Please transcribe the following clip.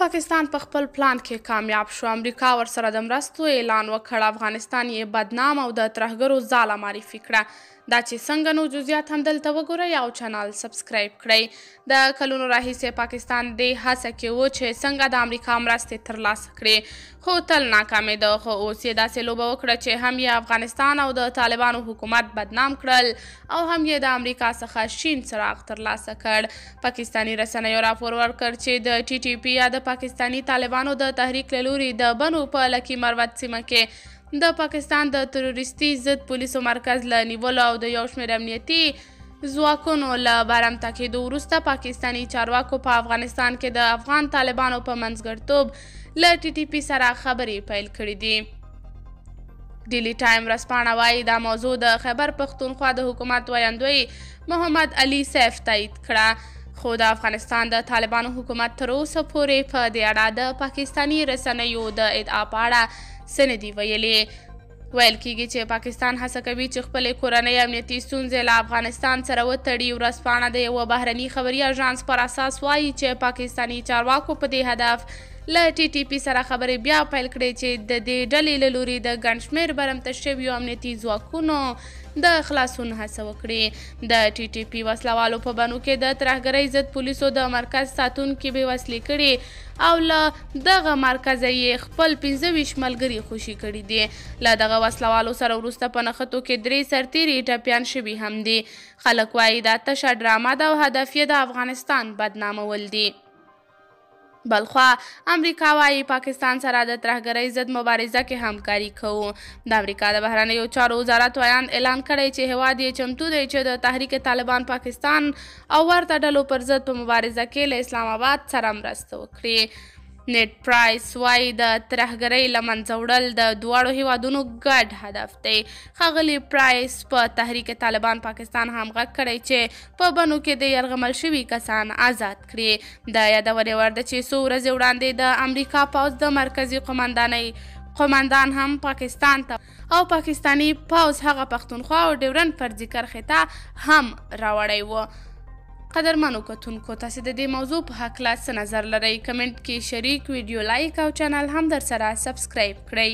پاکستان په خپل پلان کې کامیاب شو امریکا ورسره د مرستو اعلان وکړ افغانستان یې بدنام او د ترهګرو ځاله معرفي کړه دا چې څنګه نو جزئیات هم دلته وګورئ او چینل سبسکرایب کړئ د کلونو راهیسې پاکستان د هڅه کې و چې څنګه د امریکا مرستې ترلاسه کړي خو تل ناکامېده خو اوس یې داسې لوبه وکړه چې هم یې افغانستان او د طالبانو حکومت بدنام کړل او هم یې د امریکا څخه شین څراغ ترلاسه کړ پاکستانی رسنیو راپور ورکړ چې د ټي ټي پی یا د پاکستانی طالبانو د تحریک لوري د بنو په لکی مروت سیمه کې د پاکستان د تروریستي ضد پولیسو مرکز له نیولو او د یو شمېر امنیتي ځواکونو له برم تاکېدو وروسته پاکستانی چارواکو په افغانستان کې د افغان طالبانو په منځګړتوب له ټي ټي پی سره خبرې پیل کړې دي ډیلی ټایم ورځپاڼه وایي دا موضوع د خیبر پښتونخوا د حکومت ویاندوی محمد علي سیف تایید کړه خو د افغانستان د طالبانو حکومت تر اوسه پورې په دې اړه د پاکستانی رسنیو د ادعا په اړه څه نه دي ویلې ویل کېږي چې پاکستان هڅه کوي چې خپلې کورنۍ امنیتي ستونزې له افغانستان سره وتړي ورځپاڼه د یوه بهرني خبري اژانس پر اساس وایي چې پاکستانی چارواکو په دې هدف له ټي ټي پی سره خبرې بیا پیل کړې چې د دې ډلې له لوري د ګڼ شمېر برمته شویو امنیتي ځواکونو د خلاصون هڅه وکړي د ټي ټي پی وسلوالو په بانو کې د ترهګرۍ ضد پولیسو د مرکز ساتونکي به وسلې کړي او له دغه مرکز یې خپل 25 ملګري خوشي کړي دي له دغه وسلوالو سره ورسته په نخټو کې درې سرتیري ټپيان شوي هم دي خلک وايي دا تشه ډرامه ده او هدف یې د افغانستان بدنامول دي بلخوا امریکا وايي پاکستان سره د ترهګرۍ ضد مبارزه کې همکاري کوو د امریکا د بهرنیو چارو وزارت ویان اعلان کړی چې هیواد یې چمتو دی چې د تحریک طالبان پاکستان او ورته ډلو پر ضد په مبارزه کې له اسلام آباد سره مرسته وکړي نیټ پرایس وایي د ترهګرۍ له منځه وړل د دواړو هیوادونو ګډ هدف دی ښاغلي پرایس په تحریک طالبان پاکستان همغږ کړی چې په بنو کې د یرغمل شوي کسان آزاد کړي د یادونې وړ ده چې څو ورځې وړاندې د امریکا پوځ د مرکزي قمندانۍ قماندان هم پاکستان ته او پاکستانی پوځ هغه پښتونخوا او ډیورن فرضي کرښې ته هم راوړی و قدرمنو کتونکو تاسو د دې موضوع په هکله څه نظر لرئ کمنټ کې شریک ویډیو لایک او چینل هم در سره سبسکرایب کړئ